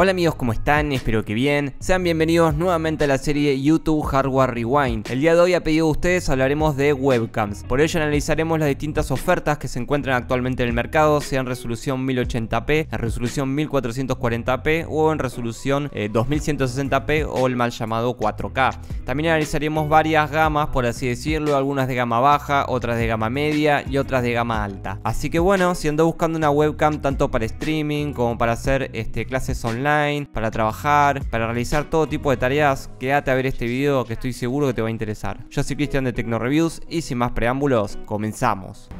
Hola amigos, ¿cómo están? Espero que bien. Sean bienvenidos nuevamente a la serie YouTube Hardware Rewind. El día de hoy a pedido de ustedes hablaremos de webcams. Por ello analizaremos las distintas ofertas que se encuentran actualmente en el mercado, sea en resolución 1080p, en resolución 1440p o en resolución 2160p eh, o el mal llamado 4K. También analizaremos varias gamas, por así decirlo, algunas de gama baja, otras de gama media y otras de gama alta. Así que bueno, si ando buscando una webcam tanto para streaming como para hacer este, clases online, para trabajar, para realizar todo tipo de tareas, quédate a ver este video que estoy seguro que te va a interesar. Yo soy Cristian de Tecno Reviews y sin más preámbulos, comenzamos.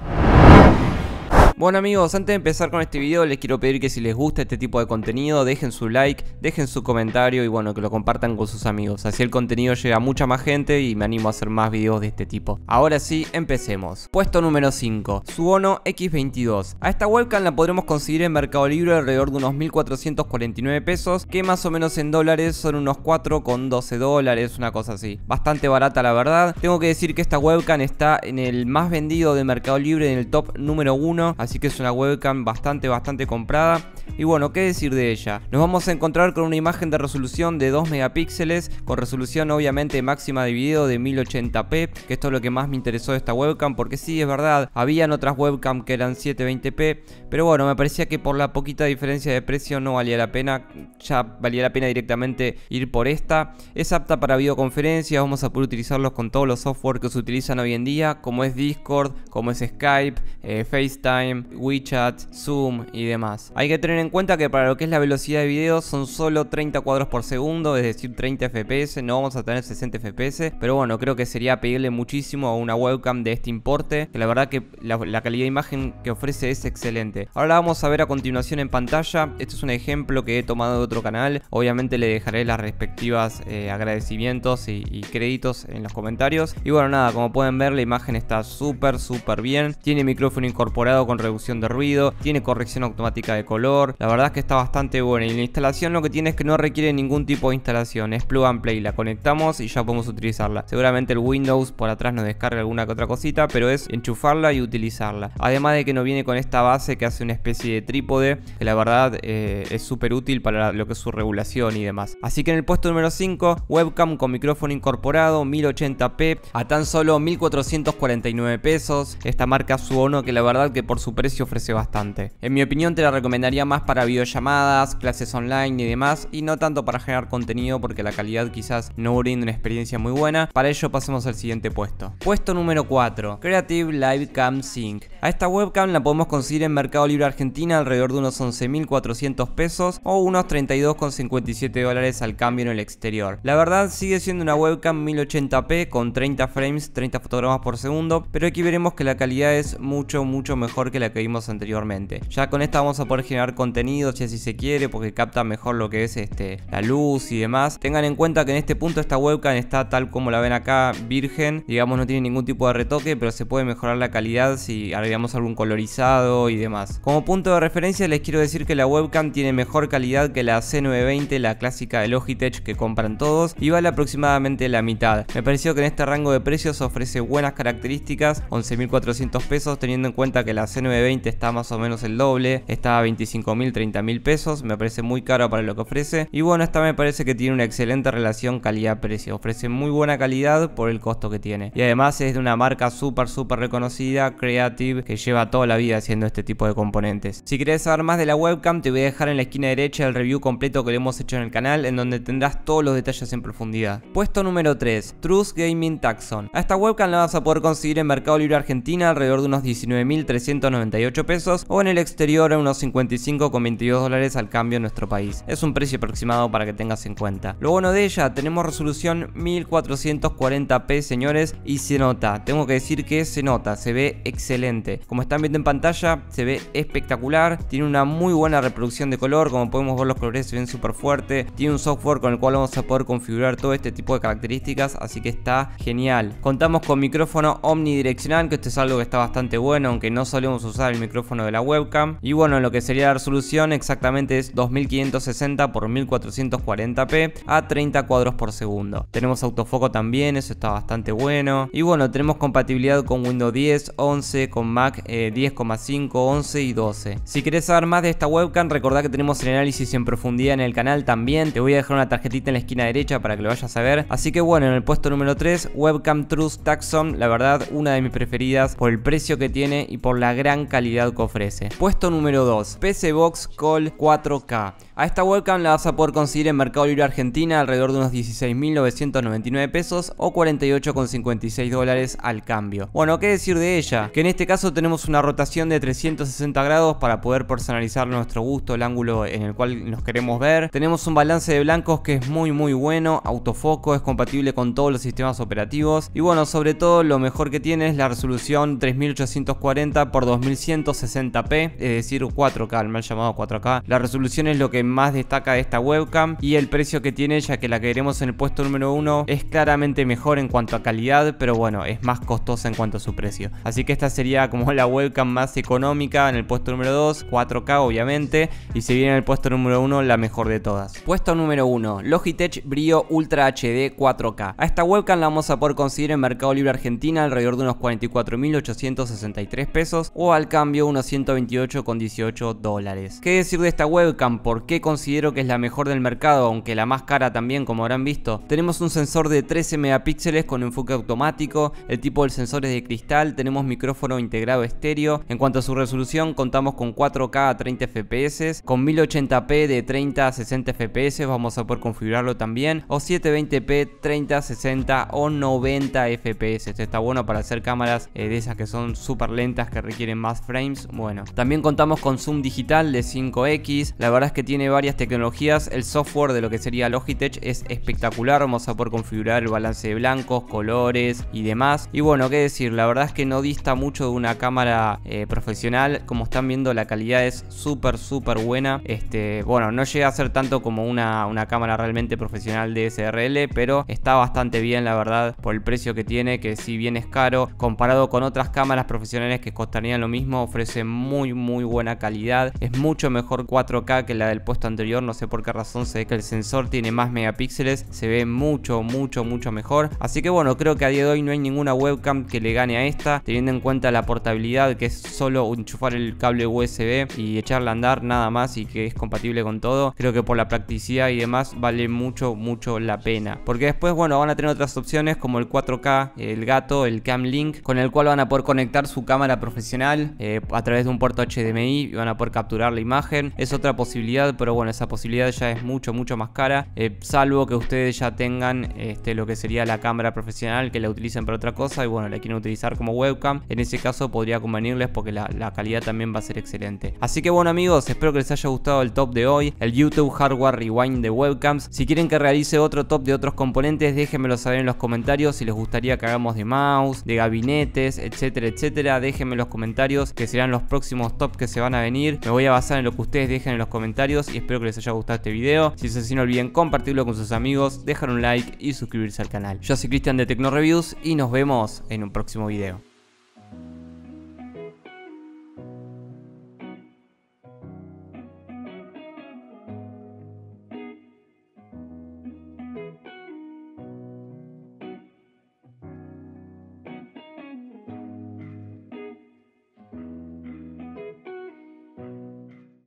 Bueno amigos, antes de empezar con este video les quiero pedir que si les gusta este tipo de contenido dejen su like, dejen su comentario y bueno, que lo compartan con sus amigos. Así el contenido llega a mucha más gente y me animo a hacer más videos de este tipo. Ahora sí, empecemos. Puesto número 5, Suono X22. A esta webcam la podremos conseguir en Mercado Libre alrededor de unos 1449 pesos, que más o menos en dólares son unos 4,12 dólares, una cosa así. Bastante barata la verdad. Tengo que decir que esta webcam está en el más vendido de Mercado Libre en el top número 1, así que es una webcam bastante, bastante comprada. Y bueno, ¿qué decir de ella? Nos vamos a encontrar con una imagen de resolución de 2 megapíxeles, con resolución obviamente máxima de video de 1080p, que esto es lo que más me interesó de esta webcam, porque sí, es verdad, habían otras webcams que eran 720p, pero bueno, me parecía que por la poquita diferencia de precio no valía la pena, ya valía la pena directamente ir por esta. Es apta para videoconferencias, vamos a poder utilizarlos con todos los software que se utilizan hoy en día, como es Discord, como es Skype, eh, FaceTime, WeChat, Zoom y demás. Hay que tener en cuenta que para lo que es la velocidad de video son solo 30 cuadros por segundo, es decir, 30 fps, no vamos a tener 60 fps, pero bueno, creo que sería pedirle muchísimo a una webcam de este importe, que la verdad que la, calidad de imagen que ofrece es excelente. Ahora vamos a ver a continuación en pantalla, este es un ejemplo que he tomado de otro canal, obviamente le dejaré las respectivas eh, agradecimientos y, y créditos en los comentarios. Y bueno, nada, como pueden ver la imagen está súper, súper bien, tiene micrófono incorporado con reducción de ruido, tiene corrección automática de color, la verdad es que está bastante buena y la instalación lo que tiene es que no requiere ningún tipo de instalación, es plug and play, la conectamos y ya podemos utilizarla. Seguramente el Windows por atrás nos descarga alguna que otra cosita, pero es enchufarla y utilizarla. Además de que no viene con esta base que hace una especie de trípode, que la verdad eh, es súper útil para lo que es su regulación y demás. Así que en el puesto número 5, webcam con micrófono incorporado, 1080p, a tan solo 1449 pesos. Esta marca Suono que la verdad que por su precio ofrece bastante. En mi opinión te la recomendaría más para videollamadas, clases online y demás, y no tanto para generar contenido porque la calidad quizás no brinde una experiencia muy buena. Para ello pasemos al siguiente puesto. Puesto número 4, Creative Live Cam Sync. A esta webcam la podemos conseguir en Mercado Libre Argentina alrededor de unos 11.400 pesos o unos 32,57 dólares al cambio en el exterior. La verdad sigue siendo una webcam 1080p con 30 frames, 30 fotogramas por segundo, pero aquí veremos que la calidad es mucho mucho mejor que la que vimos anteriormente. Ya con esta vamos a poder generar contenido, ya si se quiere, porque capta mejor lo que es este, la luz y demás. Tengan en cuenta que en este punto esta webcam está tal como la ven acá, virgen, digamos no tiene ningún tipo de retoque, pero se puede mejorar la calidad si agregamos algún colorizado y demás. Como punto de referencia les quiero decir que la webcam tiene mejor calidad que la C920, la clásica de Logitech que compran todos, y vale aproximadamente la mitad. Me pareció que en este rango de precios ofrece buenas características, 11.400 pesos, teniendo en cuenta que la C920 está más o menos el doble, está a 25 mil, 30 mil pesos, me parece muy caro para lo que ofrece. Y bueno, esta me parece que tiene una excelente relación calidad-precio, ofrece muy buena calidad por el costo que tiene. Y además es de una marca súper, súper reconocida, Creative, que lleva toda la vida haciendo este tipo de componentes. Si querés saber más de la webcam, te voy a dejar en la esquina derecha el review completo que le hemos hecho en el canal, en donde tendrás todos los detalles en profundidad. Puesto número 3, Truth Gaming Taxon. A esta webcam la vas a poder conseguir en Mercado Libre Argentina alrededor de unos 19.390 98 pesos o en el exterior a unos 55 con 22 dólares al cambio en nuestro país. Es un precio aproximado para que tengas en cuenta. Lo bueno de ella, tenemos resolución 1440p señores y se nota. Tengo que decir que se nota, se ve excelente. Como están viendo en pantalla, se ve espectacular. Tiene una muy buena reproducción de color, como podemos ver los colores se ven súper fuerte. Tiene un software con el cual vamos a poder configurar todo este tipo de características, así que está genial. Contamos con micrófono omnidireccional, que esto es algo que está bastante bueno, aunque no solemos usar el micrófono de la webcam. Y bueno, lo que sería la resolución exactamente es 2560 x 1440p a 30 cuadros por segundo. Tenemos autofoco también, eso está bastante bueno. Y bueno, tenemos compatibilidad con Windows 10, 11, con Mac 10,5, eh, 11 y 12. Si querés saber más de esta webcam, recordad que tenemos el análisis en profundidad en el canal también. Te voy a dejar una tarjetita en la esquina derecha para que lo vayas a ver. Así que bueno, en el puesto número 3, Webcam Truth Taxon, la verdad una de mis preferidas por el precio que tiene y por la gran calidad que ofrece. Puesto número 2, PC Box Call 4K. A esta webcam la vas a poder conseguir en Mercado Libre Argentina alrededor de unos 16.999 pesos o 48,56 dólares al cambio. Bueno, ¿qué decir de ella? Que en este caso tenemos una rotación de 360 grados para poder personalizar nuestro gusto, el ángulo en el cual nos queremos ver. Tenemos un balance de blancos que es muy muy bueno, autofoco, es compatible con todos los sistemas operativos. Y bueno, sobre todo lo mejor que tiene es la resolución 3840 x 2000 1160 p es decir 4K, el mal llamado 4K. La resolución es lo que más destaca de esta webcam y el precio que tiene, ya que la queremos veremos en el puesto número 1 es claramente mejor en cuanto a calidad, pero bueno, es más costosa en cuanto a su precio. Así que esta sería como la webcam más económica en el puesto número 2, 4K obviamente, y si viene en el puesto número 1 la mejor de todas. Puesto número uno Logitech Brio Ultra HD 4K. A esta webcam la vamos a poder conseguir en Mercado Libre Argentina alrededor de unos 44.863 pesos o a cambio unos 128 con 18 dólares. ¿Qué decir de esta webcam? porque considero que es la mejor del mercado? Aunque la más cara también, como habrán visto. Tenemos un sensor de 13 megapíxeles con enfoque automático, el tipo de sensores de cristal, tenemos micrófono integrado estéreo. En cuanto a su resolución, contamos con 4K a 30 FPS, con 1080p de 30 a 60 FPS, vamos a poder configurarlo también, o 720p 30, 60 o 90 FPS. Esto está bueno para hacer cámaras eh, de esas que son súper lentas que requieren más frames, bueno. También contamos con zoom digital de 5x, la verdad es que tiene varias tecnologías, el software de lo que sería Logitech es espectacular, vamos a poder configurar el balance de blancos, colores y demás. Y bueno, qué decir, la verdad es que no dista mucho de una cámara eh, profesional, como están viendo la calidad es súper súper buena, este, bueno, no llega a ser tanto como una, una cámara realmente profesional de SRL, pero está bastante bien la verdad por el precio que tiene, que si bien es caro, comparado con otras cámaras profesionales que costarían lo mismo ofrece muy muy buena calidad, es mucho mejor 4K que la del puesto anterior, no sé por qué razón se ve que el sensor tiene más megapíxeles, se ve mucho mucho mucho mejor, así que bueno, creo que a día de hoy no hay ninguna webcam que le gane a esta, teniendo en cuenta la portabilidad que es solo enchufar el cable USB y echarla a andar nada más y que es compatible con todo, creo que por la practicidad y demás vale mucho mucho la pena, porque después bueno, van a tener otras opciones como el 4K, el gato, el Cam Link, con el cual van a poder conectar su cámara profesional eh, a través de un puerto HDMI van a poder capturar la imagen. Es otra posibilidad, pero bueno, esa posibilidad ya es mucho, mucho más cara. Eh, salvo que ustedes ya tengan este, lo que sería la cámara profesional que la utilicen para otra cosa y bueno, la quieren utilizar como webcam. En ese caso podría convenirles porque la, calidad también va a ser excelente. Así que bueno amigos, espero que les haya gustado el top de hoy, el YouTube Hardware Rewind de webcams. Si quieren que realice otro top de otros componentes, déjenmelo saber en los comentarios si les gustaría que hagamos de mouse, de gabinetes, etcétera, etcétera. Déjenme en los comentarios que serán los próximos top que se van a venir. Me voy a basar en lo que ustedes dejen en los comentarios y espero que les haya gustado este video. Si es así, no olviden compartirlo con sus amigos, dejar un like y suscribirse al canal. Yo soy Cristian de Tecno Reviews y nos vemos en un próximo video.